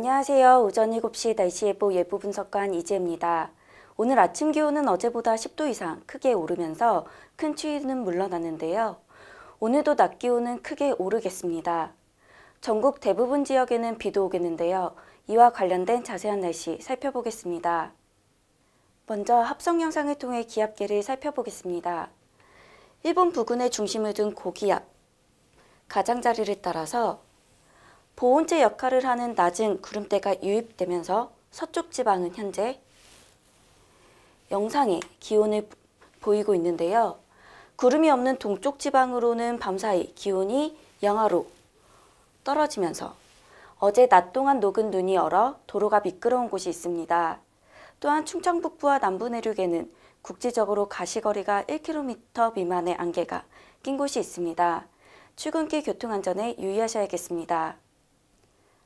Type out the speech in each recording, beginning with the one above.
안녕하세요. 오전 7시 날씨 예보 예보 분석관 이재입니다 오늘 아침 기온은 어제보다 10도 이상 크게 오르면서 큰 추위는 물러났는데요. 오늘도 낮 기온은 크게 오르겠습니다. 전국 대부분 지역에는 비도 오겠는데요. 이와 관련된 자세한 날씨 살펴보겠습니다. 먼저 합성 영상을 통해 기압계를 살펴보겠습니다. 일본 부근의 중심을 둔 고기압, 가장자리를 따라서 보온재 역할을 하는 낮은 구름대가 유입되면서 서쪽 지방은 현재 영상에 기온을 보이고 있는데요. 구름이 없는 동쪽 지방으로는 밤사이 기온이 영하로 떨어지면서 어제 낮 동안 녹은 눈이 얼어 도로가 미끄러운 곳이 있습니다. 또한 충청 북부와 남부 내륙에는 국지적으로 가시거리가 1km 미만의 안개가 낀 곳이 있습니다. 출근길 교통안전에 유의하셔야겠습니다.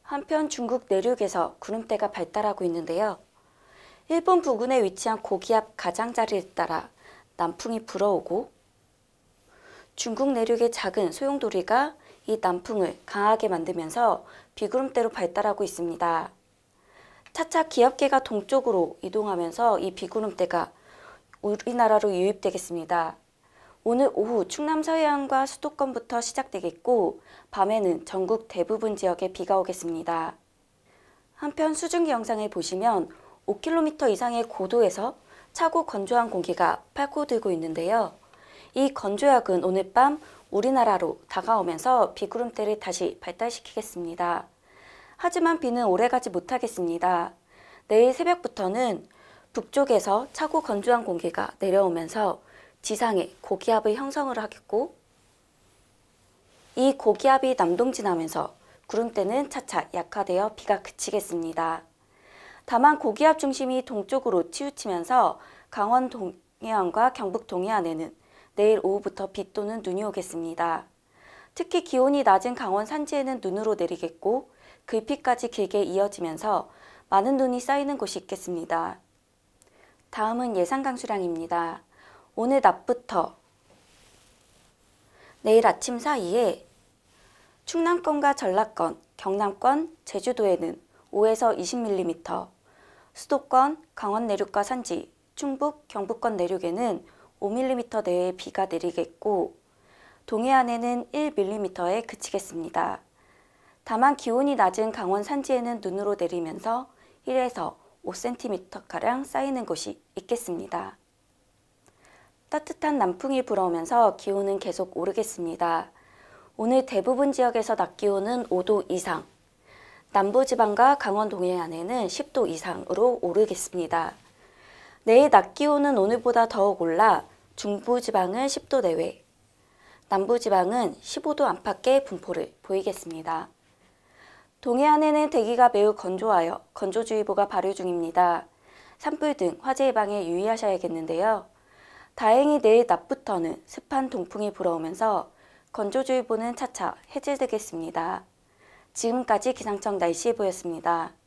한편 중국 내륙에서 구름대가 발달하고 있는데요. 일본 부근에 위치한 고기압 가장자리에 따라 남풍이 불어오고 중국 내륙의 작은 소용돌이가 이 남풍을 강하게 만들면서 비구름대로 발달하고 있습니다. 차차 기압계가 동쪽으로 이동하면서 이 비구름대가 우리나라로 유입되겠습니다. 오늘 오후 충남 서해안과 수도권부터 시작되겠고 밤에는 전국 대부분 지역에 비가 오겠습니다. 한편 수증기 영상을 보시면 5km 이상의 고도에서 차고 건조한 공기가 팔고들고 있는데요. 이 건조약은 오늘 밤 우리나라로 다가오면서 비구름대를 다시 발달시키겠습니다. 하지만 비는 오래가지 못하겠습니다. 내일 새벽부터는 북쪽에서 차고 건조한 공기가 내려오면서 지상에 고기압의 형성을 하겠고 이 고기압이 남동진하면서 구름대는 차차 약화되어 비가 그치겠습니다. 다만 고기압 중심이 동쪽으로 치우치면서 강원 동해안과 경북 동해안에는 내일 오후부터 비 또는 눈이 오겠습니다. 특히 기온이 낮은 강원 산지에는 눈으로 내리겠고 글피까지 그 길게 이어지면서 많은 눈이 쌓이는 곳이 있겠습니다. 다음은 예상 강수량입니다. 오늘 낮부터 내일 아침 사이에 충남권과 전라권, 경남권, 제주도에는 5에서 20mm, 수도권, 강원 내륙과 산지, 충북, 경북권 내륙에는 5mm 내에 비가 내리겠고 동해안에는 1mm에 그치겠습니다. 다만 기온이 낮은 강원 산지에는 눈으로 내리면서 1에서 5cm가량 쌓이는 곳이 있겠습니다. 따뜻한 남풍이 불어오면서 기온은 계속 오르겠습니다. 오늘 대부분 지역에서 낮 기온은 5도 이상, 남부지방과 강원 동해안에는 10도 이상으로 오르겠습니다. 내일 낮 기온은 오늘보다 더욱 올라 중부지방은 10도 내외, 남부지방은 15도 안팎의 분포를 보이겠습니다. 동해안에는 대기가 매우 건조하여 건조주의보가 발효 중입니다. 산불 등 화재 예방에 유의하셔야겠는데요. 다행히 내일 낮부터는 습한 동풍이 불어오면서 건조주의보는 차차 해제되겠습니다. 지금까지 기상청 날씨보였습니다.